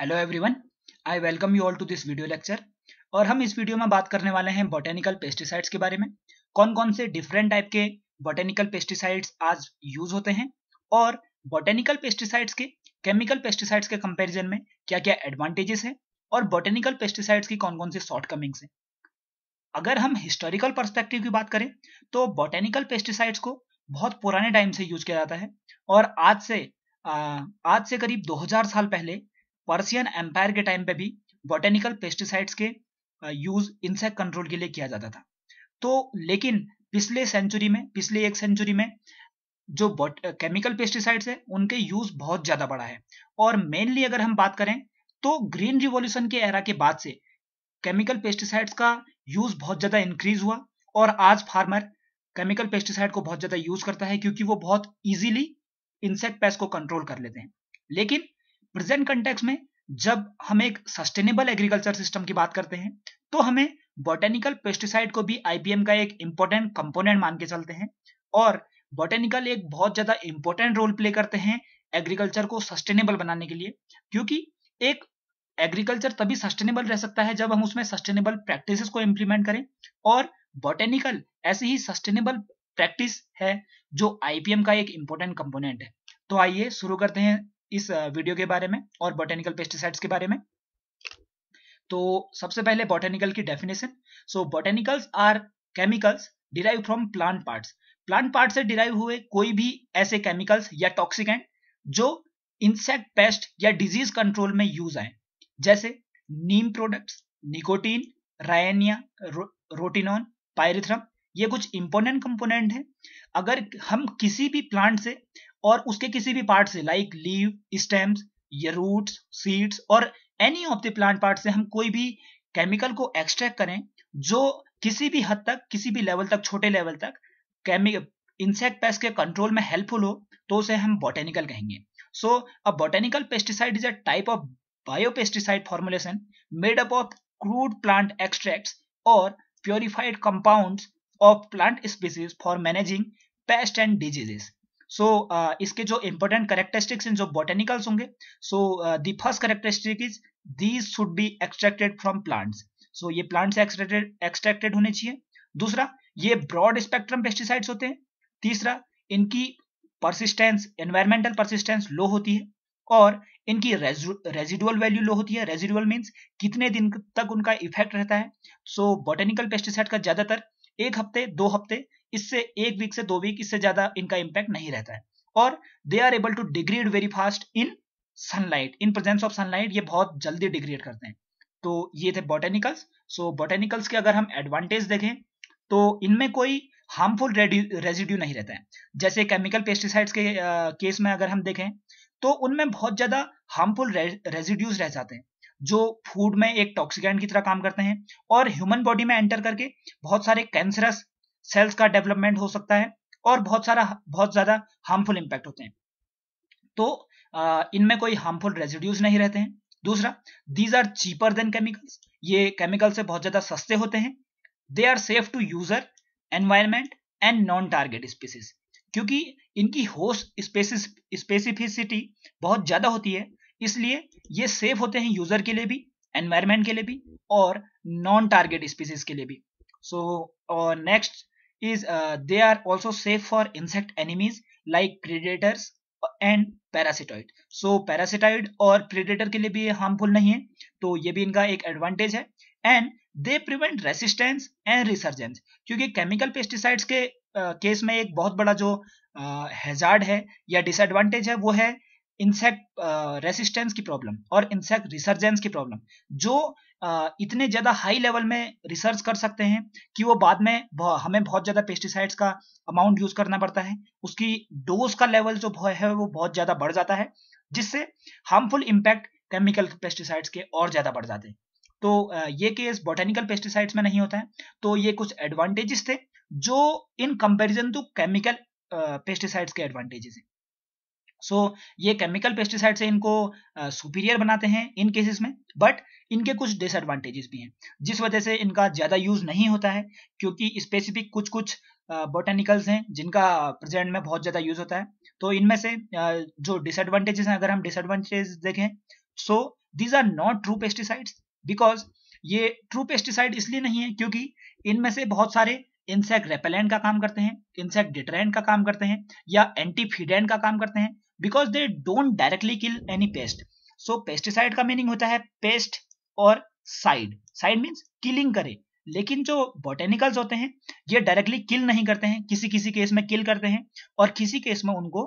hello everyone I welcome you all to this video lecture और हम इस video में बात करने वाले हैं बोटेनिकल पेस्टिसाइड्स के बारे में कौन कौन से डिफरेंट टाइप के बोटेनिकल पेस्टिसाइड्स आज यूज होते हैं और बोटेनिकल पेस्टिसाइड्स के केमिकल पेस्टिसाइड्स के कंपेरिजन में क्या क्या एडवांटेजेस है और बोटेनिकल पेस्टिसाइड्स की कौन कौन से शॉर्टकमिंग्स हैं अगर हम हिस्टोरिकल परस्पेक्टिव की बात करें तो बोटेनिकल पेस्टिसाइड्स को बहुत पुराने टाइम से यूज किया जाता है और आज से आ, आज से करीब 2000 साल पहले पर्सियन एम्पायर के टाइम पे भी बॉटेनिकल पेस्टिसाइड्स के यूज इंसेक्ट कंट्रोल के लिए किया जाता था तो लेकिन पिछले सेंचुरी में पिछले एक सेंचुरी में जो केमिकल पेस्टिसाइड्स है उनके यूज बहुत ज्यादा बढ़ा है और मेनली अगर हम बात करें तो ग्रीन रिवॉल्यूशन के एरा के बाद से केमिकल पेस्टिसाइड्स का यूज बहुत ज्यादा इंक्रीज हुआ और आज फार्मर केमिकल पेस्टिसाइड को बहुत ज्यादा यूज करता है क्योंकि वो बहुत इजीली इंसेक्ट पेस्ट को कंट्रोल कर लेते हैं लेकिन प्रेजेंट कंटेक्स में जब हम एक सस्टेनेबल एग्रीकल्चर सिस्टम की बात करते हैं तो हमें बॉटेनिकल पेस्टिसाइड को भी आईपीएम का एक इंपॉर्टेंट कंपोनेंट मान के चलते हैं और बॉटेनिकल एक बहुत ज्यादा इंपॉर्टेंट रोल प्ले करते हैं एग्रीकल्चर को सस्टेनेबल बनाने के लिए क्योंकि एक एग्रीकल्चर तभी सस्टेनेबल रह सकता है जब हम उसमें सस्टेनेबल प्रैक्टिस को इम्प्लीमेंट करें और बॉटेनिकल ऐसी ही सस्टेनेबल प्रैक्टिस है जो आईपीएम का एक इंपॉर्टेंट कंपोनेंट है तो आइए शुरू करते हैं इस वीडियो के बारे में और बोटेनिकल पेस्टिसाइड्स के बारे में तो सबसे पहले बोटेनिकल की definition so botanicals are chemicals derive from plant parts plant part से डिराइव हुए कोई भी ऐसे केमिकल्स या टॉक्सिकेंट जो इंसेक्ट पेस्ट या डिजीज कंट्रोल में यूज आए जैसे नीम प्रोडक्ट्स निकोटीन रायनिया रो, रोटिनॉन पायरिथ्रम ये कुछ इंपोर्टेंट कंपोनेंट है अगर हम किसी भी प्लांट से और उसके किसी भी पार्ट से लाइक लीव स्टेम्स या रूट सीड्स और any of the plant part से हम कोई भी केमिकल को एक्सट्रैक्ट करें जो किसी भी हद तक किसी भी लेवल तक छोटे लेवल तक केमिकल इंसेक्ट पेस्ट के कंट्रोल में हेल्पफुल हो तो उसे हम बॉटेनिकल कहेंगे so a botanical pesticide is a type of biopesticide formulation made up of crude plant extract और purified compound of plant species for managing pest and diseases so so, uh, इसके जो important characteristics इन जो botanicals होंगे so the first characteristic is these should be extracted from plants so ये plant से extracted extracted होने चाहिए दूसरा ये ब्रॉड स्पेक्ट्रम पेस्टिसाइड्स होते हैं तीसरा इनकी परसिस्टेंस एनवायरमेंटल परसिस्टेंस लो होती है और इनकी रेजिडुअल वैल्यू लो होती है रेजिडुअल मीन्स कितने दिन तक उनका इफेक्ट रहता है सो बॉटेनिकल पेस्टिसाइड का ज्यादातर एक हफ्ते दो हफ्ते इससे एक वीक से दो वीक इससे ज्यादा इनका इम्पैक्ट नहीं रहता है और they are able to degrade very fast in sunlight in presence of sunlight ये बहुत जल्दी डिग्रेड करते हैं तो ये थे बॉटेनिकल्स सो बॉटेनिकल्स के अगर हम एडवांटेज देखें तो इनमें कोई हार्मफुल रेजिड्यू नहीं रहता है जैसे केमिकल पेस्टिसाइड्स के केस में अगर हम देखें तो उनमें बहुत ज्यादा हार्मफुल रेजिड्यूज रह जाते हैं जो फूड में एक टॉक्सिकेंट की तरह काम करते हैं और ह्यूमन बॉडी में एंटर करके बहुत सारे कैंसरस सेल्स का डेवलपमेंट हो सकता है और बहुत सारा बहुत ज़्यादा हार्मफुल इंपैक्ट होते हैं तो इनमें कोई हार्मफुल रेजिड्यूज नहीं रहते हैं दूसरा these are cheaper than chemicals ये केमिकल से बहुत ज़्यादा सस्ते होते हैं they are safe to user environment and non target species क्योंकि इनकी होस्ट स्पेसिफिसिटी बहुत ज़्यादा होती है इसलिए ये सेफ होते हैं यूजर के लिए भी एनवायरमेंट के लिए भी और नॉन टारगेट स्पीसीज के लिए भी so next is they are also safe for insect enemies like predators and parasitoid so parasitoid और प्रीडेटर के लिए भी हार्मफुल नहीं है तो ये भी इनका एक एडवांटेज है and they prevent resistance and resurgence क्योंकि केमिकल पेस्टिसाइड्स के केस uh, में एक बहुत बड़ा जो हेजार्ड uh, है या डिसएडवांटेज है वो है इंसेक्ट रेसिस्टेंस uh, की प्रॉब्लम और इंसेक्ट रिसर्जेंस की प्रॉब्लम जो uh, इतने ज़्यादा हाई लेवल में रिसर्च कर सकते हैं कि वो बाद में हमें बहुत ज़्यादा पेस्टिसाइड्स का अमाउंट यूज़ करना पड़ता है उसकी डोज का लेवल जो है वो बहुत ज़्यादा बढ़ जाता है जिससे हार्मफुल इम्पैक्ट केमिकल पेस्टिसाइड्स के और ज़्यादा बढ़ जाते हैं तो uh, ये केस बॉटेनिकल पेस्टिसाइड्स में नहीं होता है तो ये कुछ एडवांटेजेस थे जो in comparison to chemical pesticides के एडवांटेजेस हैं सो ये केमिकल पेस्टिसाइड से इनको सुपीरियर बनाते हैं इन केसेस में बट इनके कुछ डिसएडवांटेजेस भी हैं जिस वजह से इनका ज़्यादा यूज़ नहीं होता है क्योंकि स्पेसिफिक कुछ कुछ बोटेनिकल्स हैं जिनका प्रेजेंट में बहुत ज़्यादा यूज़ होता है तो इनमें से जो डिसएडवांटेजेस हैं अगर हम डिसएडवांटेजेस देखें so these are not true pesticides because ये ट्रू पेस्टिसाइड इसलिए नहीं है क्योंकि इनमें से बहुत सारे इंसेक्ट रेपेलेंट का काम करते हैं इंसेक्ट डिटरेंट का काम करते हैं या एंटीफीडेंट का काम करते हैं because they don't directly kill any pest so pesticide का मीनिंग होता है पेस्ट और साइड साइड मीन्स किलिंग करे लेकिन जो बॉटेनिकल्स होते हैं ये डायरेक्टली किल नहीं करते हैं किसी किसी केस में किल करते हैं और किसी केस में उनको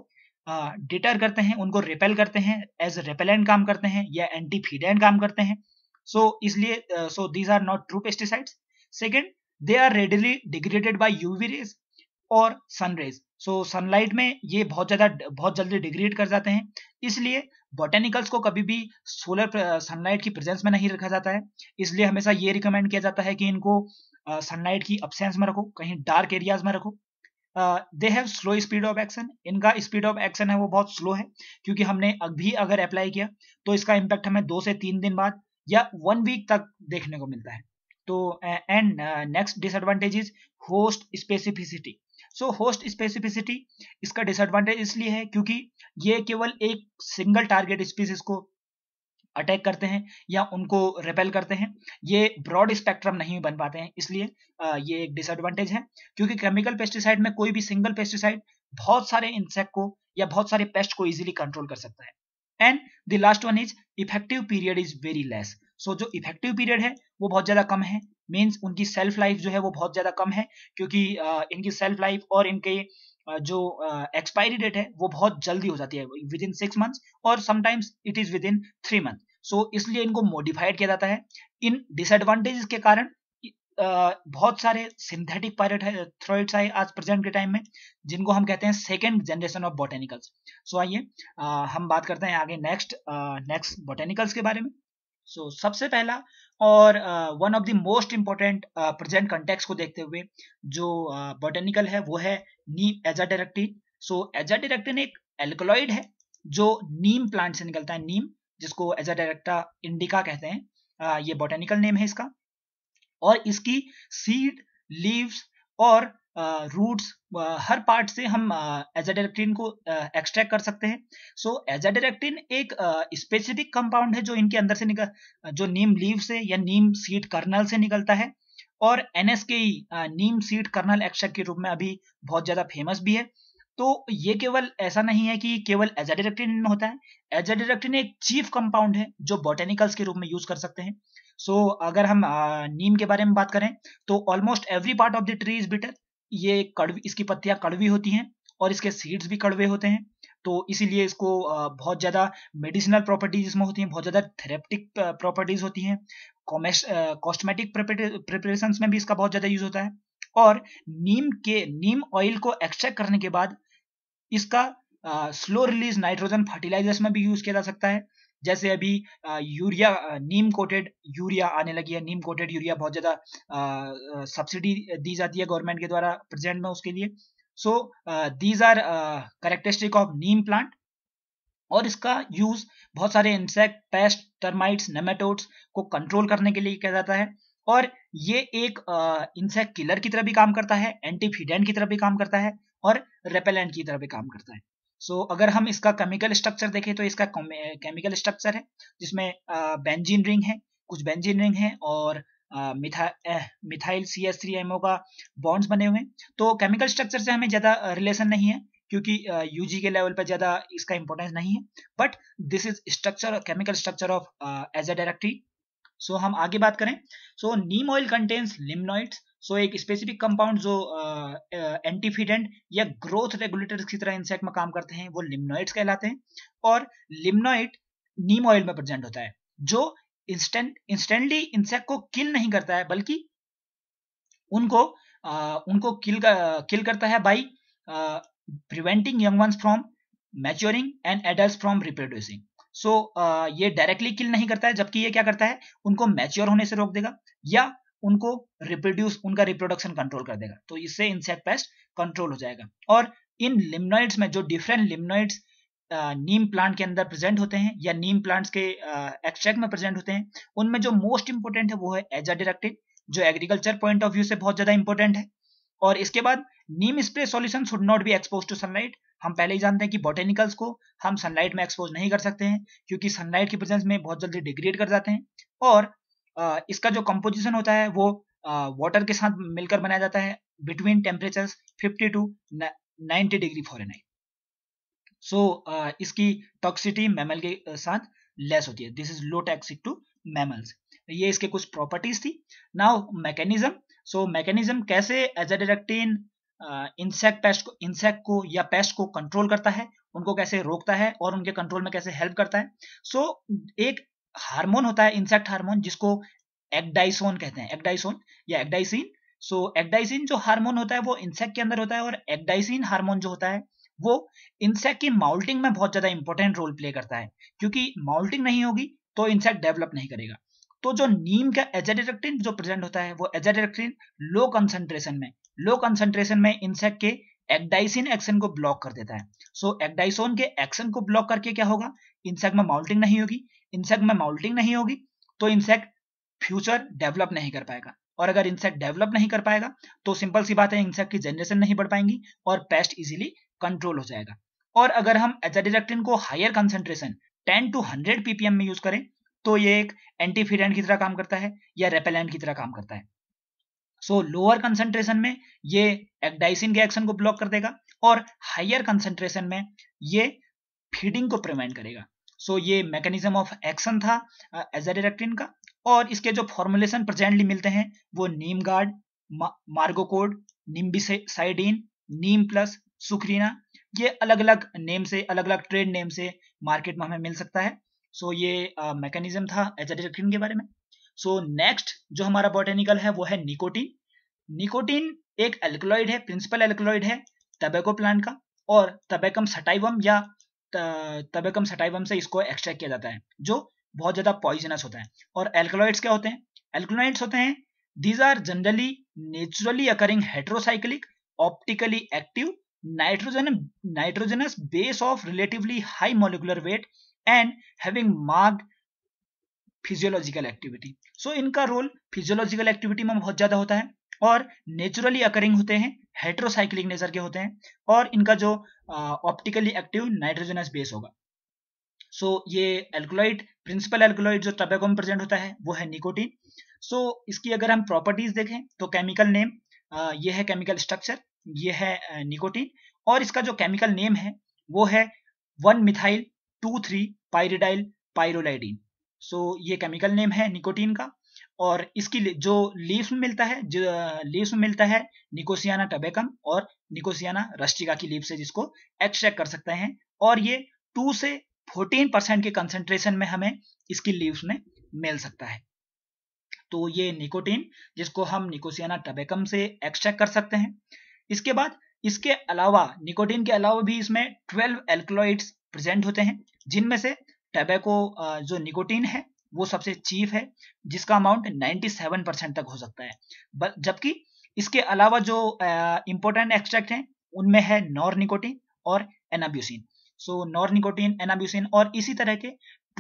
डिटर uh, करते हैं उनको रिपेल करते हैं एज रेपेलेंट काम करते हैं या फीडेंट काम करते हैं सो so, इसलिए so these are not true pesticides second they are readily degraded by UV rays और सनरेज सो सनलाइट में ये बहुत ज़्यादा बहुत जल्दी डिग्रेड कर जाते हैं इसलिए बॉटेनिकल्स को कभी भी सोलर सनलाइट की प्रेजेंस में नहीं रखा जाता है इसलिए हमेशा ये रिकमेंड किया जाता है कि इनको सनलाइट की अपसेंस में रखो कहीं डार्क एरियाज में रखो they have slow speed of action इनका स्पीड ऑफ एक्शन है वो बहुत स्लो है क्योंकि हमने अभी अगर अप्लाई किया तो इसका इम्पैक्ट हमें दो से तीन दिन बाद या वन वीक तक देखने को मिलता है तो and next disadvantage is host specificity so host specificity इसका डिसएडवांटेज इसलिए है क्योंकि ये केवल एक सिंगल टारगेट स्पीसीज को अटैक करते हैं या उनको रिपेल करते हैं ये ब्रॉड स्पेक्ट्रम नहीं बन पाते हैं इसलिए ये एक डिसएडवांटेज है क्योंकि केमिकल पेस्टिसाइड में कोई भी सिंगल पेस्टिसाइड बहुत सारे इंसेक्ट को या बहुत सारे पेस्ट को इजीली कंट्रोल कर सकता है and the last one is effective period is very less so जो इफेक्टिव पीरियड है वो बहुत ज्यादा कम है मीन्स उनकी सेल्फ लाइफ जो है वो बहुत ज्यादा कम है क्योंकि इनकी सेल्फ लाइफ और इनके जो एक्सपायरी डेट है वो बहुत जल्दी हो जाती है विद इन सिक्स मंथ्स और sometimes it is within three month so इसलिए इनको मॉडिफाइड किया जाता है इन डिसएडवांटेजेस के कारण बहुत सारे सिंथेटिक पायरेट है थ्रोइड्स आए आज प्रेजेंट के टाइम में जिनको हम कहते हैं second generation of botanicals so आइए हम बात करते हैं आगे नेक्स्ट नेक्स्ट बॉटेनिकल्स के बारे में सो so, सबसे पहला और one of the most important present context को देखते हुए जो बॉटेनिकल uh, है वो है नीम एजा डायरेक्टिन सो एजा डायरेक्टिन एक एल्कोलॉइड है जो नीम प्लांट से निकलता है नीम जिसको एजा डायरेक्टा इंडिका कहते हैं uh, ये बॉटेनिकल नेम है इसका और इसकी सीड लीव्स और रूट्स हर पार्ट से हम एजाडेरेक्टिन को एक्सट्रैक्ट कर सकते हैं सो एजाडेरेक्टिन एक स्पेसिफिक कंपाउंड है जो इनके अंदर से निकल जो नीम लीव से या नीम सीड कर्नल से निकलता है और an neem seed kernel extract के रूप में अभी बहुत ज़्यादा फेमस भी है तो ये केवल ऐसा नहीं है कि केवल एजाडेरेक्टिन में होता है एजाडेरेक्टिन एक चीफ कंपाउंड है जो बॉटेनिकल्स के रूप में यूज कर सकते हैं सो so, अगर हम नीम के बारे में बात करें तो almost every part of the tree is bitter ये कड़वी इसकी पत्तियां कड़वी होती हैं और इसके सीड्स भी कड़वे होते हैं तो इसीलिए इसको बहुत ज़्यादा मेडिसिनल प्रॉपर्टीज इसमें होती हैं बहुत ज़्यादा थेरेप्टिक प्रॉपर्टीज होती हैं कॉस्मेटिक प्रिपरेशन में भी इसका बहुत ज़्यादा यूज होता है और नीम के नीम ऑयल को एक्सट्रैक्ट करने के बाद इसका स्लो रिलीज नाइट्रोजन फर्टिलाइजर्स में भी यूज किया जा सकता है जैसे अभी यूरिया नीम कोटेड यूरिया आने लगी है नीम कोटेड यूरिया बहुत ज़्यादा सब्सिडी दी जाती है गवर्नमेंट के द्वारा प्रेजेंट में उसके लिए so these are characteristic of neem plant और इसका यूज बहुत सारे इंसेक्ट पेस्ट टर्माइट्स नेमेटोड्स को कंट्रोल करने के लिए किया जाता है और ये एक इंसेक्ट किलर की तरह भी काम करता है एंटीफिडेंट की तरह भी काम करता है और रेपेलेंट की तरह भी काम करता है सो so, अगर हम इसका केमिकल स्ट्रक्चर देखें तो इसका केमिकल स्ट्रक्चर है जिसमें बेंजीन रिंग है कुछ बेंजीन रिंग है और methyl C S three M O का बॉन्ड्स बने हुए हैं तो केमिकल स्ट्रक्चर से हमें ज़्यादा रिलेशन नहीं है क्योंकि यूजी के लेवल पर ज़्यादा इसका इंपॉर्टेंस नहीं है but this is structure chemical structure of azadirachtin so हम आगे बात करें सो नीम ऑयल कंटेन्स लिमनॉइड्स सो एक स्पेसिफिक कंपाउंड जो एंटीफिडेंट या ग्रोथ रेगुलेटर की तरह इंसेक्ट में काम करते हैं वो लिम्नोइड्स कहलाते हैं और लिम्नोइड नीम ऑयल में प्रेजेंट होता है जो इंस्टेंटली इंसेक्ट को किल नहीं करता है बल्कि उनको आ, उनको किल किल करता है by preventing young ones from maturing and adult from reproducing so ये डायरेक्टली किल नहीं करता है जबकि ये क्या करता है उनको मैच्योर होने से रोक देगा या उनको रिप्रोड्यूस उनका रिप्रोडक्शन कंट्रोल कर देगा तो इससे इंसेक्ट पेस्ट कंट्रोल हो जाएगा और इन लिम्नॉइड्स में जो डिफरेंट लिम्नॉइड्स नीम प्लांट के अंदर प्रेजेंट होते हैं या नीम प्लांट्स के एक्सट्रैक्ट में प्रेजेंट होते हैं उनमें जो मोस्ट इंपोर्टेंट है वो है एजा डायरेक्टिव जो एग्रीकल्चर पॉइंट ऑफ व्यू से बहुत ज्यादा इंपॉर्टेंट है और इसके बाद neem spray solution should not be expose to sunlight हम पहले ही जानते हैं कि बॉटेनिकल्स को हम सनलाइट में एक्सपोज नहीं कर सकते हैं क्योंकि सनलाइट की प्रेजेंस में बहुत जल्दी डिग्रेड कर जाते हैं और इसका जो कंपोजिशन होता है वो वाटर के साथ मिलकर बनाया जाता है between temperature fifty to ninety degree Fahrenheit so इसकी टॉक्सिटी मैमल के साथ लेस होती है this is low toxic to mammals ये इसके कुछ प्रॉपर्टीज थी नाउ मैकेनिज्म सो मैकेनिज्म कैसे एज इंसेक्ट पेस्ट को इंसेक्ट को या पेस्ट को कंट्रोल करता है उनको कैसे रोकता है और उनके कंट्रोल में कैसे हेल्प करता है सो so, एक हार्मोन होता है इंसेक्ट हार्मोन जिसको एक्डाइसोन कहते हैं एक्डाइसोन या एक्डाइसिन सो एक्डाइसिन जो हार्मोन होता है वो इंसेक्ट के अंदर होता है और एक्डाइसिन हार्मोन जो होता है वो इंसेक्ट की माउल्टिंग में बहुत ज्यादा इंपॉर्टेंट रोल प्ले करता है क्योंकि माउल्टिंग नहीं होगी तो इंसेक्ट डेवलप नहीं करेगा तो जो नीम का एजेडेक्टिन जो प्रेजेंट होता है वो एजेडेक्टिन लो कंसेंट्रेशन में लो कंसेंट्रेशन में इंसेक्ट के एक्डाइसिन एक्शन को ब्लॉक कर देता है सो so, एक्डाइसोन के एक्शन को ब्लॉक करके क्या होगा इंसेक्ट में माउल्टिंग नहीं होगी इंसेक्ट में माउल्टिंग नहीं होगी तो इंसेक्ट फ्यूचर डेवलप नहीं कर पाएगा और अगर इंसेक्ट डेवलप नहीं कर पाएगा तो सिंपल सी बात है इंसेक्ट की जनरेशन नहीं बढ़ पाएंगी और पेस्ट इजीली कंट्रोल हो जाएगा और अगर हम एजाडिरेक्टिन को हायर कंसेंट्रेशन 10 टू 100 पीपीएम में यूज करें तो ये एक एंटीफिडेंट की तरह काम करता है या रेपेलेंट की तरह काम करता है सो लोअर कंसेंट्रेशन में ये एक्डाइसिन के एक्शन को ब्लॉक कर देगा और हायर कंसेंट्रेशन में ये फीडिंग को प्रिवेंट करेगा सो ये मैकेनिज्म ऑफ एक्शन था एजाडिरेक्टिन uh, का और इसके जो फॉर्मुलेशन प्रेजेंटली मिलते हैं वो नीम गार्ड मा, मार्गोकोड निम्बिसाइडीन नीम प्लस सुक्रीना ये अलग अलग नेम से अलग अलग ट्रेड नेम से मार्केट में हमें मिल सकता है सो so, ये मैकेनिज्म uh, था एजाडिरेक्टिन के बारे में सो so, नेक्स्ट जो हमारा बॉटेनिकल है वो है निकोटीन निकोटीन एक एल्कोलॉइड है प्रिंसिपल एल्कोलॉइड है टबेको प्लांट का और टबेकम सटाइवम या तबेकम सटाइवम से इसको एक्सट्रैक्ट किया जाता है जो बहुत ज्यादा पॉइजनस होता है और एल्कोलॉइड्स क्या होते हैं एल्कोलॉइड्स होते हैं these are generally naturally occurring heterocyclic optically active nitrogen nitrogenous base of relatively high molecular weight and having marked physiological activity so इनका रोल फिजियोलॉजिकल एक्टिविटी में बहुत ज्यादा होता है और नेचुरली अकरिंग होते हैं हेट्रोसाइक्लिक नेचर के होते हैं और इनका जो ऑप्टिकली एक्टिव नाइट्रोजनस बेस होगा सो so, ये एल्कोलाइड प्रिंसिपल एल्कोलाइड जो टबेको में प्रेजेंट होता है वो है निकोटीन सो so, इसकी अगर हम प्रॉपर्टीज देखें तो केमिकल नेम ये है केमिकल स्ट्रक्चर ये है निकोटीन और इसका जो केमिकल नेम है वो है one methyl two three pyridyl pyrrolidine so ये केमिकल नेम है निकोटीन का और इसकी जो लीव्स में मिलता है जो लीव्स में मिलता है निकोसियाना टबेकम और निकोसियाना रस्टिका की लीव्स से जिसको एक्सट्रैक्ट कर सकते हैं और ये टू से फोर्टीन परसेंट के कंसेंट्रेशन में हमें इसकी लीव्स में मिल सकता है तो ये निकोटीन जिसको हम निकोसियाना टबेकम से एक्सट्रैक्ट कर सकते हैं इसके बाद इसके अलावा निकोटीन के अलावा भी इसमें ट्वेल्व एल्कोलॉइड्स प्रेजेंट होते हैं जिनमें से टबेको जो निकोटीन है वो सबसे चीफ है जिसका अमाउंट 97 परसेंट तक हो सकता है जबकि इसके अलावा जो इंपॉर्टेंट एक्सट्रैक्ट हैं उनमें है नॉर निकोटिन और एनाब्यूसिन सो नॉर निकोटिन एनाब्यूसिन और इसी तरह के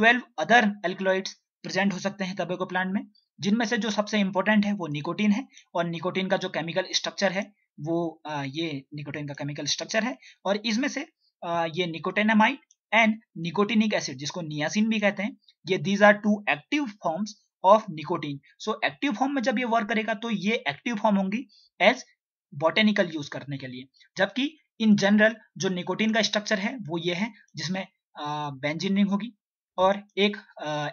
12 अदर एल्कलॉइड्स प्रेजेंट हो सकते हैं तबेको प्लांट में जिनमें से जो सबसे इंपॉर्टेंट है वो निकोटीन है और निकोटीन का जो केमिकल स्ट्रक्चर है वो ये निकोटीन का केमिकल स्ट्रक्चर है और इसमें से ये निकोटेनामाइड एंड निकोटिनिक एसिड जिसको नियासिन भी कहते हैं ये these are two active forms of nicotine so active form में जब ये वर्क करेगा तो ये एक्टिव फॉर्म होंगी एज बॉटेनिकल यूज करने के लिए जबकि इन जनरल जो निकोटीन का स्ट्रक्चर है वो ये है जिसमें बेंजिन रिंग होगी और एक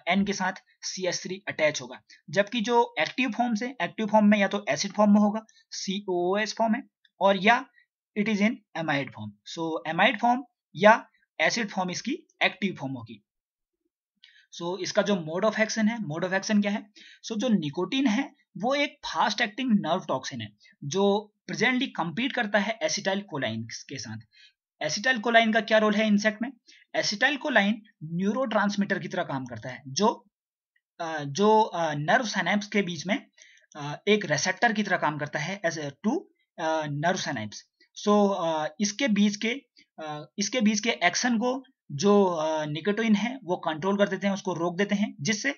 एन के साथ सी एस थ्री अटैच होगा जबकि जो एक्टिव फॉर्म से एक्टिव फॉर्म में या तो एसिड फॉर्म में होगा सी ओ एस फॉर्म है और या it is in amide form so amide form या एसिड फॉर्म इसकी एक्टिव फॉर्म होगी सो so, इसका जो मोड ऑफ एक्शन है मोड ऑफ एक्शन क्या है सो so, जो निकोटीन है वो एक फास्ट एक्टिंग नर्व टॉक्सिन है जो प्रेजेंटली कंपीट करता है एसिटाइल कोलाइन के साथ एसिटाइल कोलाइन का क्या रोल है इंसेक्ट में एसिटाइल कोलाइन न्यूरो की तरह काम करता है जो जो नर्व सैनेप्स के बीच में एक रेसेप्टर की तरह काम करता है as to nerve synapse so इसके बीच के इसके बीच के एक्शन को जो निकोटिन है वो कंट्रोल कर देते हैं उसको रोक देते हैं जिससे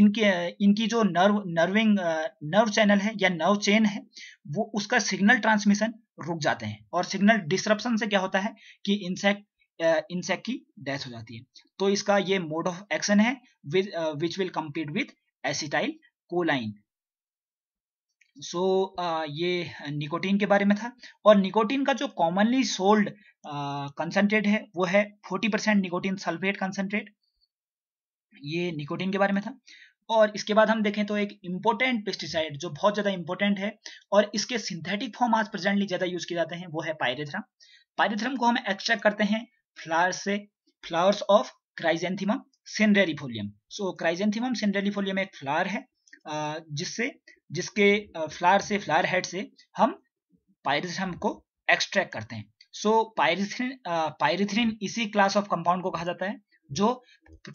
इनके इनकी जो नर्व नर्विंग नर्व चैनल है या नर्व चेन है वो उसका सिग्नल ट्रांसमिशन रुक जाते हैं और सिग्नल डिस्ट्रप्शन से क्या होता है कि इंसेक्ट इंसेक्ट की डेथ हो जाती है तो इसका ये मोड ऑफ एक्शन है which will compete with acetyl choline so so, ये निकोटीन के बारे में था और निकोटीन का जो कॉमनली सोल्ड कंसनट्रेट है वो है 40 परसेंट निकोटीन सल्फेट कंसनट्रेट ये निकोटीन के बारे में था और इसके बाद हम देखें तो एक इम्पोर्टेंट पेस्टिसाइड जो बहुत ज़्यादा इंपॉर्टेंट है और इसके सिंथेटिक फॉर्म आज प्रेजेंटली ज़्यादा यूज किए जाते हैं वो है पायरेथ्रम पायरेथ्रम को हम एक्सट्रैक्ट करते हैं फ्लावर्स से फ्लावर्स ऑफ क्राइजेंथिमम सिनरेरिफोलियम सो क्राइजेंथिमम सिनरेरिफोलियम एक फ्लावर है जिससे जिसके फ्लार से फ्लार हेड से हम पायरिथ्रम को एक्सट्रैक्ट करते हैं सो पायरिथ्रिन पायरिथ्रिन इसी क्लास ऑफ कंपाउंड को कहा जाता है जो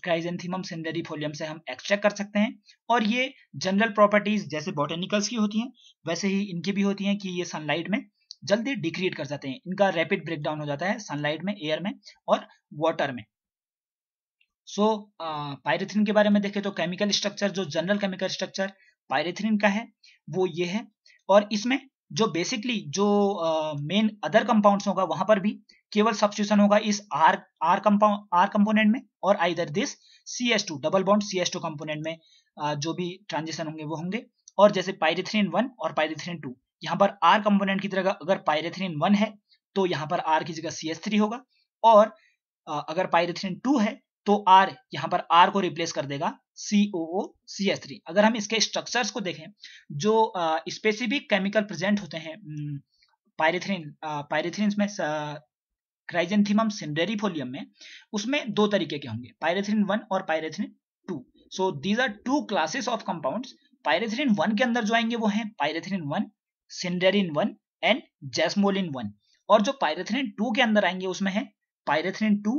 क्राइजेंथिमम सिंडरी फोलियम से हम एक्सट्रैक्ट कर सकते हैं और ये जनरल प्रॉपर्टीज जैसे बॉटेनिकल्स की होती हैं वैसे ही इनकी भी होती हैं कि ये सनलाइट में जल्दी डिक्रीट कर जाते हैं इनका रैपिड ब्रेकडाउन हो जाता है सनलाइट में एयर में और वाटर में सो so, पायरेथिन के बारे में देखें तो केमिकल स्ट्रक्चर जो जनरल केमिकल स्ट्रक्चर पायरेथिन का है वो ये है और इसमें जो बेसिकली जो मेन अदर कंपाउंड्स होगा वहां पर भी केवल सब्सिट्यूशन होगा इस R R compound R component में और either this C S two double bond C S two component में आ, जो भी ट्रांजिशन होंगे वो होंगे और जैसे पायरेथिन वन और पायरेथिन टू यहाँ पर आर कंपोनेंट की तरह अगर पायरेथिन वन है तो यहाँ पर आर की जगह सी एस थ्री होगा और आ, अगर पायरेथिन टू है तो आर यहां पर आर को रिप्लेस कर देगा COO थ्री अगर हम इसके स्ट्रक्चर्स को देखें जो स्पेसिफिक केमिकल प्रेजेंट होते हैं पायरेथ्रिन पायरेथ्रिन में क्राइजेंथिमम सिंडेरिफोलियम में उसमें दो तरीके के होंगे पायरेथ्रिन वन और pyrethrin two so these are two classes of compounds pyrethrin one के अंदर जो आएंगे वो हैं pyrethrin one cinerin one and jasmolin one और जो पायरेथ्रिन टू के अंदर आएंगे उसमें है पायरेथ्रिन टू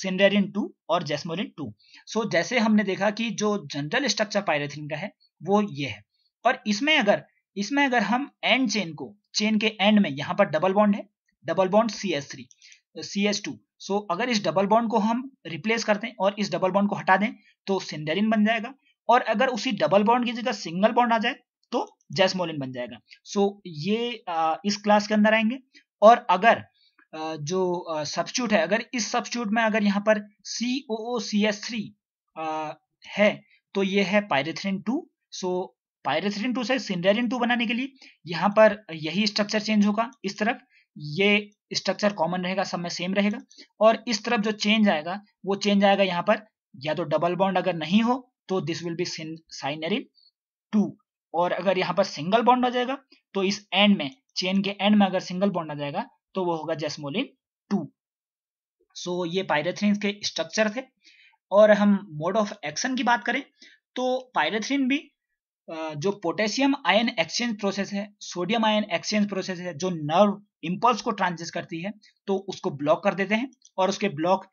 सिंडेरिन टू और जेस्मोलिन टू सो जैसे हमने देखा कि जो जनरल स्ट्रक्चर पायरेथिन का है वो ये है और इसमें अगर इसमें अगर हम एंड चेन को चेन के एंड में यहाँ पर डबल बॉन्ड है double bond C S three C S two so अगर इस डबल बॉन्ड को हम रिप्लेस करते हैं और इस डबल बॉन्ड को हटा दें तो सिंडेरिन बन जाएगा और अगर उसी डबल बॉन्ड की जगह सिंगल बॉन्ड आ जाए तो जैसमोलिन बन जाएगा सो so, ये आ, इस क्लास के अंदर आएंगे और अगर जो सब्सिट्यूट है अगर इस सब्सिट्यूट में अगर यहाँ पर सी ओ ओ सी एस थ्री है तो ये है pyrethrin two so pyrethrin two से सिंडेरिन टू बनाने के लिए यहाँ पर यही स्ट्रक्चर चेंज होगा इस तरफ ये स्ट्रक्चर कॉमन रहेगा सब में सेम रहेगा और इस तरफ जो चेंज आएगा वो चेंज आएगा यहाँ पर या तो डबल बॉन्ड अगर नहीं हो तो this will be cinerin two और अगर यहाँ पर सिंगल बॉन्ड आ जाएगा तो इस एंड में चेन के एंड में अगर सिंगल बॉन्ड आ जाएगा तो वो होगा जैसमोलिन टू सो ये पायरेथ्रीन के स्ट्रक्चर थे और हम मोड ऑफ एक्शन की बात करें तो पायरेथ्रीन भी जो पोटेशियम आयन एक्सचेंज प्रोसेस है सोडियम आयन एक्सचेंज प्रोसेस है जो नर्व इम्पल्स को ट्रांजिस्ट करती है तो उसको ब्लॉक कर देते हैं और उसके ब्लॉक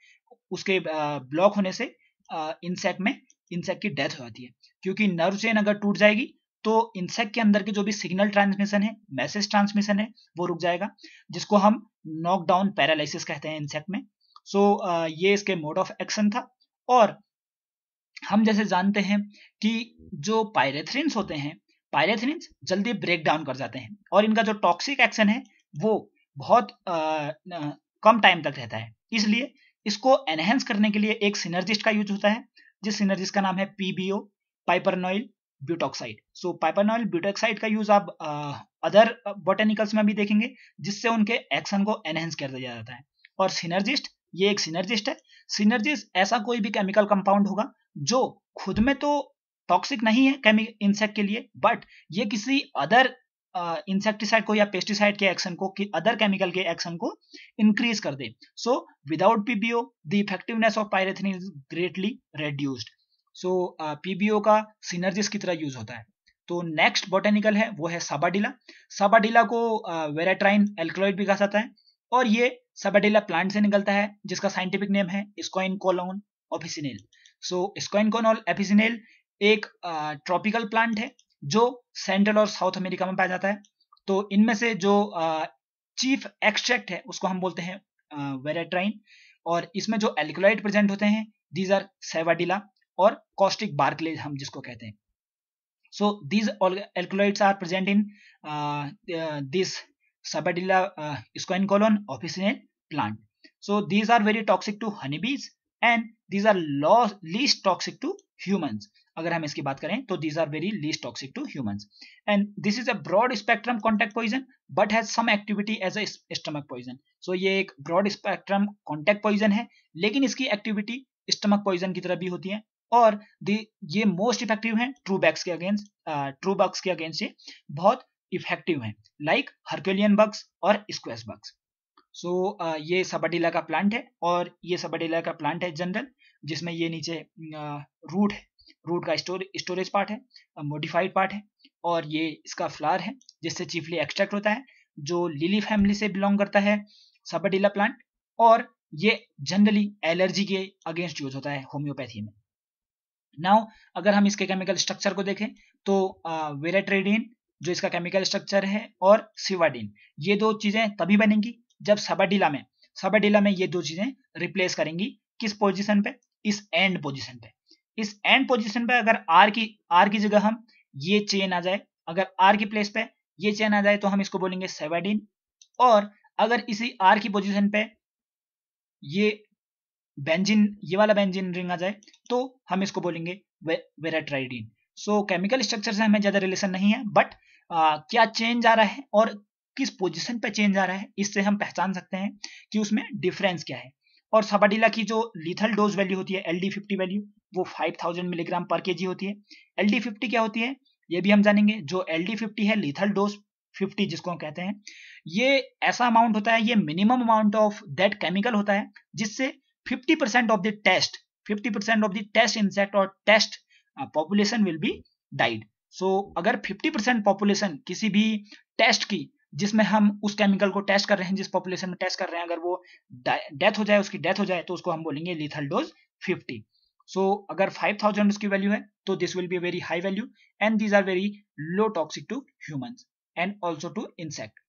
उसके ब्लॉक होने से इंसेक्ट में इंसेक्ट की डेथ हो जाती है क्योंकि नर्व चेन अगर टूट जाएगी तो इंसेक्ट के अंदर के जो भी सिग्नल ट्रांसमिशन है मैसेज ट्रांसमिशन है वो रुक जाएगा जिसको हम नॉकडाउन पैरालिसिस कहते हैं इंसेक्ट में सो so, ये इसके मोड ऑफ एक्शन था और हम जैसे जानते हैं कि जो पायरेथ्रिन्स होते हैं पायरेथ्रिन्स जल्दी ब्रेक डाउन कर जाते हैं और इनका जो टॉक्सिक एक्शन है वो बहुत आ, न, कम टाइम तक रहता है इसलिए इसको एनहेंस करने के लिए एक सिनर्जिस्ट का यूज होता है जिस सिनर्जिस्ट का नाम है PBO piperonyl butoxide so piperonyl butoxide का यूज आप अदर बोटेनिकल्स में भी देखेंगे जिससे उनके एक्शन को एनहेंस कर दिया जाता है और सिनर्जिस्ट ये एक सिनर्जिस्ट है सिनर्जिस्ट ऐसा कोई भी केमिकल कंपाउंड होगा जो खुद में तो टॉक्सिक नहीं है इंसेक्ट के लिए बट ये किसी अदर इंसेक्टिसाइड को या पेस्टिसाइड के एक्शन को अदर केमिकल के एक्शन को इंक्रीज कर दे so without PBO the effectiveness of pyrethrin is greatly reduced so PBO uh, का सिनर्जिस की तरह यूज होता है तो नेक्स्ट बोटेनिकल है वो है साबाडिला साबाडिला को वेराट्राइन uh, एल्कोलॉइड भी कहा जाता है और ये साबाडिला प्लांट से निकलता है जिसका साइंटिफिक नेम है कोलोन ऑफिसिनेल सो कोनोल एफिसिनेल एक ट्रॉपिकल uh, प्लांट है जो सेंट्रल और साउथ अमेरिका में पाया जाता है तो इनमें से जो चीफ एक्सट्रैक्ट है उसको हम बोलते हैं वेराट्राइन और इसमें जो एल्कोलाइड प्रेजेंट होते हैं दीज आर सेवाडिला और कॉस्टिक बार्कलेज हम जिसको कहते हैं so these alkaloids are present in this sabadilla schoeno caulon office plant so these are very toxic to honey bees and these are least toxic to human अगर हम इसकी बात करें तो these are very least toxic to human and this is a broad spectrum contact poison but has some activity as a stomach poison so ये एक broad spectrum contact poison है लेकिन इसकी एक्टिविटी स्टमक पॉइजन की तरह भी होती है और ये मोस्ट इफेक्टिव हैं ट्रू बैक्स के अगेंस्ट ट्रू बग्स के अगेंस्ट uh, ये बहुत इफेक्टिव हैं लाइक हर्कुलियन बग्स और स्क्वेस बग्स सो ये सबडीला का प्लांट है और ये सबडीला का प्लांट है जनरल जिसमें ये नीचे रूट uh, है रूट का स्टोरेज पार्ट है मोडिफाइड uh, पार्ट है और ये इसका फ्लावर है जिससे चीफली एक्सट्रैक्ट होता है जो लिली फैमिली से बिलोंग करता है सबडीला प्लांट और ये जनरली एलर्जी के अगेंस्ट यूज होता है होम्योपैथी में नाउ अगर हम इसके केमिकल स्ट्रक्चर को देखें तो वेराट्रेडिन जो इसका केमिकल स्ट्रक्चर है और सिवाडिन ये दो चीजें तभी बनेंगी जब सबाडिला में सबाडिला में ये दो चीजें रिप्लेस करेंगी किस पोजिशन पे इस एंड पोजिशन पे इस एंड पोजिशन पे अगर आर की आर की जगह हम ये चेन आ जाए अगर आर की प्लेस पे ये चेन आ जाए तो हम इसको बोलेंगे सेवाडिन और अगर इसी आर की पोजिशन पे ये बेंजिन ये वाला बेंजिन रिंग आ जाए तो हम इसको बोलेंगे वे, वेराट्राइडीन सो केमिकल स्ट्रक्चर से हमें ज़्यादा रिलेशन नहीं है बट आ, क्या चेंज आ रहा है और किस पोजिशन पे चेंज आ रहा है इससे हम पहचान सकते हैं कि उसमें डिफरेंस क्या है और सबाडिला की जो लीथल डोज वैल्यू होती है एल डी फिफ्टी वैल्यू वो five thousand milligram per K जी होती है एल डी फिफ्टी क्या होती है ये भी हम जानेंगे जो एल डी फिफ्टी है लीथल डोज फिफ्टी जिसको हम कहते हैं ये ऐसा अमाउंट होता है ये minimum amount of that chemical होता है जिससे 50% percent of the test 50% percent of the test insect or test uh, population will be died so, अगर 50% percent population किसी भी test की जिसमें हम उस केमिकल को टेस्ट कर रहे हैं जिस पॉपुलेशन में टेस्ट कर रहे हैं अगर वो डेथ हो जाए उसकी डेथ हो जाए तो उसको हम बोलेंगे लिथल डोज 50 सो so, अगर 5000 उसकी वैल्यू है तो this will be very high value and these are very low toxic to humans and also to insect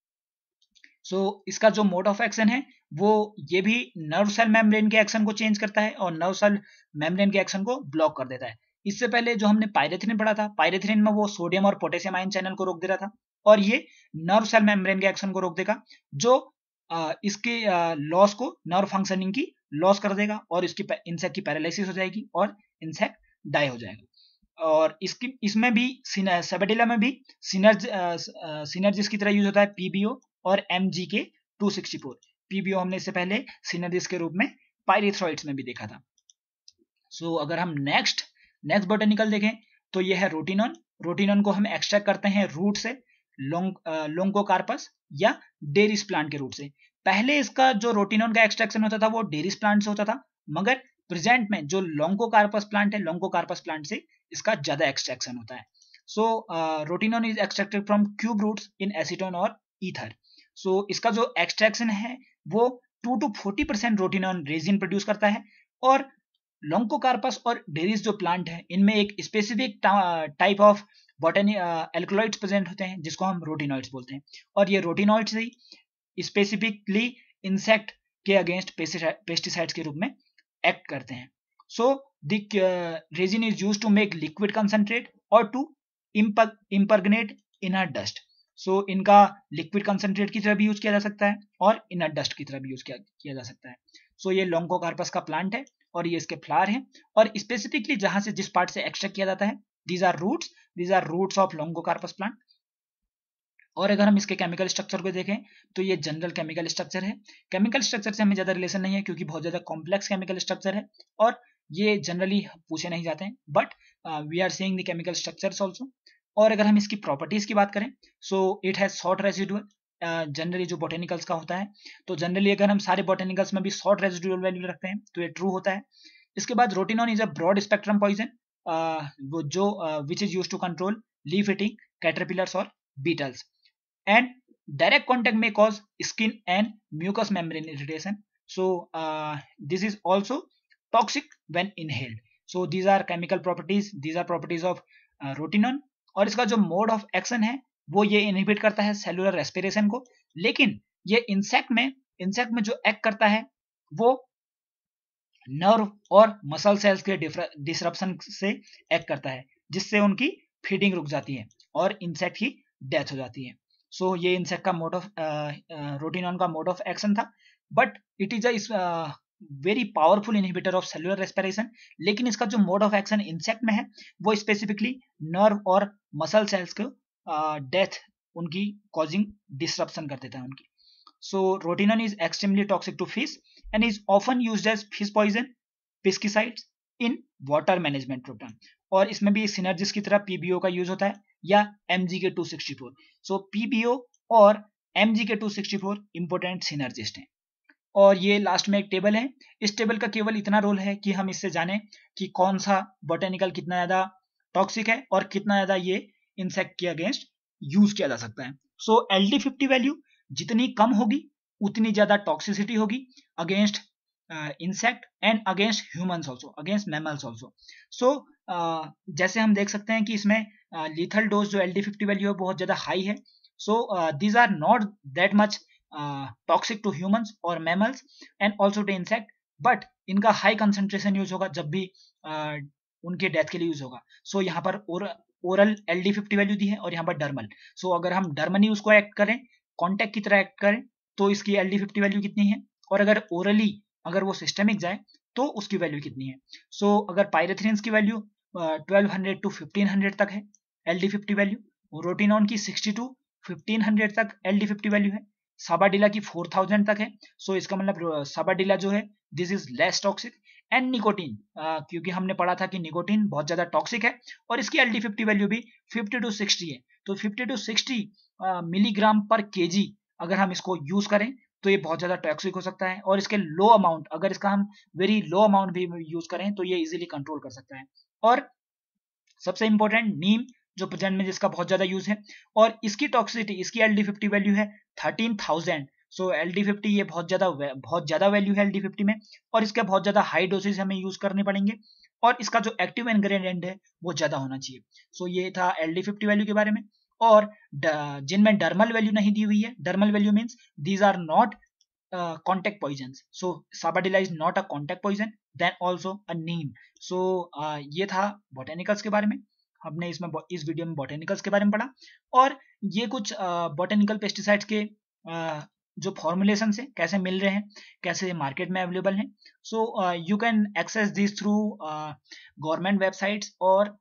so इसका जो मोड ऑफ एक्शन है वो ये भी नर्व सेल मेम्ब्रेन के एक्शन को चेंज करता है और नर्व सेल मेम्ब्रेन के एक्शन को ब्लॉक कर देता है इससे पहले जो हमने पायरेथ्रिन पढ़ा था पायरेथ्रिन में वो सोडियम और पोटेशियम आयन चैनल को रोक दे रहा था और ये नर्व सेल मेम्ब्रेन के एक्शन को रोक देगा जो इसके लॉस को नर्व फंक्शनिंग की लॉस कर देगा और इसकी इंसेक्ट की पैरालिसिस हो जाएगी और इंसेक्ट डाई हो जाएगा और इसकी इसमें भी सेबेटेला में भी सिनर्ज सिनर्जिस की तरह यूज होता है पीबीओ और M G K two sixty four पीबीओ हमने इससे पहले सिनरिस के रूप में पायरिथ्रॉइड्स में भी देखा था सो so, अगर हम नेक्स्ट नेक्स्ट बोटेनिकल देखें तो यह है रोटिनॉन रोटिनॉन को हम एक्सट्रैक्ट करते हैं रूट से लोंग लोंगोकार्पस या डेरिस प्लांट के रूट से पहले इसका जो रोटिनॉन का एक्सट्रैक्शन होता था वो डेरिस प्लांट से होता था मगर प्रेजेंट में जो लोंगोकार्पस प्लांट है लोंगोकार्पस प्लांट से इसका ज्यादा एक्सट्रैक्शन होता है so rotenone is extracted from cube roots in acetone और ईथर सो so, इसका जो एक्सट्रैक्शन है वो two to forty percent rotenone resin produce करता है और लॉन्कोकार्पस और डेरीज जो प्लांट है इनमें एक specific type of botany alkaloids present होते हैं जिसको हम रोटीनॉइड्स बोलते हैं और ये रोटीनॉइड्स ही स्पेसिफिकली इंसेक्ट के अगेंस्ट पेस्टिसाइड्स के रूप में एक्ट करते हैं so the resin is use to make liquid concentrate और to impregnate in dust so so, इनका लिक्विड कंसनट्रेट की तरह भी यूज किया जा सकता है और इनर डस्ट की तरह भी यूज किया, किया जा सकता है सो so, ये लोंगो कार्पस का प्लांट है और ये इसके फ्लावर हैं और स्पेसिफिकली जहां से जिस पार्ट से एक्सट्रैक्ट किया जाता है these are roots these are roots of lonchocarpus plant और अगर हम इसके केमिकल स्ट्रक्चर को देखें तो ये जनरल केमिकल स्ट्रक्चर है केमिकल स्ट्रक्चर से हमें ज्यादा रिलेशन नहीं है क्योंकि बहुत ज्यादा कॉम्प्लेक्स केमिकल स्ट्रक्चर है और ये जनरली पूछे नहीं जाते हैं but we are seeing the chemical structure also और अगर हम इसकी प्रॉपर्टीज की बात करें so it has short residual generally जो बोटेनिकल्स का होता है तो जनरली अगर हम सारे बोटेनिकल्स में भी शॉर्ट रेजिडुअल वैल्यू रखते हैं तो ये ट्रू होता है इसके बाद rotenone is a broad spectrum poison वो जो which is use to control leaf eating caterpillars और बीटल्स एंड डायरेक्ट कॉन्टेक्ट में cause skin and mucus membrane irritation so this is also toxic when inhaled so these are chemical properties these are properties of rotenone और इसका जो mode of action है वो ये inhibit करता है cellular respiration को लेकिन ये इंसेक्ट में इंसेक्ट में जो एक्ट करता है वो नर्व और मसल सेल्स के डिसरप्शन से एक्ट करता है जिससे उनकी फीडिंग रुक जाती है और इंसेक्ट की डेथ हो जाती है सो so, ये इंसेक्ट का मोड ऑफ रोटीनॉन का मोड ऑफ एक्शन था but it is uh very powerful inhibitor of cellular respiration लेकिन इसका जो मोड ऑफ एक्शन इंसेक्ट में है वो स्पेसिफिकली नर्व और मसल सेल्स को डेथ उनकी कॉजिंग डिस्ट्रप्शन कर देता है उनकी so rotenone is extremely toxic to fish and is often use as fish poison piscicide in water management program और इसमें भी सिनर्जिस की तरह पीबीओ का यूज होता है या M G K two sixty four so PBO और M G K two sixty four important synergist हैं और ये लास्ट में एक टेबल है इस टेबल का केवल इतना रोल है कि हम इससे जाने कि कौन सा बोटेनिकल कितना ज़्यादा टॉक्सिक है और कितना ज़्यादा ये इंसेक्ट के अगेंस्ट यूज किया जा सकता है so L D fifty value जितनी कम होगी उतनी ज़्यादा टॉक्सिसिटी होगी against insect and against humans also against mammals also so जैसे हम देख सकते हैं कि इसमें लिथल uh, डोज जो एल डी फिफ्टी वैल्यू है बहुत ज़्यादा हाई है so these are not that much toxic to human और mammals and also to insect but इनका हाई कंसेंट्रेशन यूज होगा जब भी uh, उनके डेथ के लिए यूज होगा सो so, यहाँ पर oral L D fifty value दी है और यहाँ पर डर्मल सो so, अगर हम डर्मनी उसको एक्ट करें कॉन्टेक्ट की तरह एक्ट करें तो इसकी एल डी फिफ्टी वैल्यू कितनी है और अगर ओरली अगर वो सिस्टमिक जाए तो उसकी वैल्यू कितनी है सो so, अगर पायरेथ्रिन्स की value twelve hundred to fifteen hundred तक है L D fifty value rotenone की सिक्सटी टू फिफ्टीन हंड्रेड तक एल डी फिफ्टी वैल्यू है साबाडिला की 4000 तक है सो so इसका मतलब साबाडिला जो है this is less toxic and nicotine क्योंकि हमने पढ़ा था कि निकोटीन बहुत ज्यादा टॉक्सिक है और इसकी एल डी वैल्यू भी फिफ्टी टू सिक्सटी है तो fifty to sixty milligram per के अगर हम इसको यूज करें तो ये बहुत ज्यादा टॉक्सिक हो सकता है और इसके लो अमाउंट अगर इसका हम वेरी लो अमाउंट भी यूज करें तो ये इजिली कंट्रोल कर सकता है और सबसे इंपॉर्टेंट नीम जो प्रेजेंट में जिसका बहुत ज्यादा यूज है और इसकी टॉक्सिसिटी इसकी एल डी वैल्यू है thirteen thousand so L D fifty ये बहुत ज्यादा बहुत ज्यादा वैल्यू है एल डी फिफ्टी में और इसके बहुत ज्यादा हाई डोसेज हमें यूज करने पड़ेंगे और इसका जो एक्टिव इनग्रेडियंट है वो ज्यादा होना चाहिए सो ये था एल डी फिफ्टी वैल्यू के बारे में और जिनमें डर्मल वैल्यू नहीं दी हुई है dermal value means these are not contact poison so sabadilla is not a contact poison then also a so ये था बोटेनिकल्स के बारे में हमने इसमें इस वीडियो में बॉटेनिकल्स के बारे में पढ़ा और ये कुछ बॉटेनिकल पेस्टिसाइड्स के जो फॉर्मुलेशन है कैसे मिल रहे हैं कैसे मार्केट में अवेलेबल हैं so you can access this through government websites और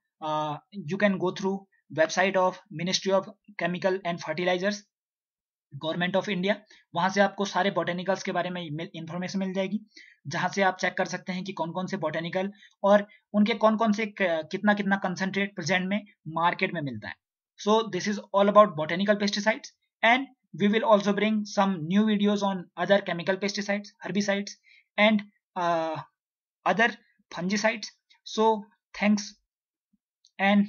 you can go through website of ministry of chemical and fertilizers government of India वहां से आपको सारे बॉटेनिकल्स के बारे में इंफॉर्मेशन मिल जाएगी जहां से आप चेक कर सकते हैं कि कौन कौन से बॉटेनिकल और उनके कौन कौन से कितना कितना कंसेंट्रेट प्रेजेंट में मार्केट में मिलता है so this is all about botanical pesticides and we will also bring some new videos on other chemical pesticides herbicides and other other so thanks and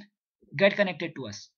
get connected to us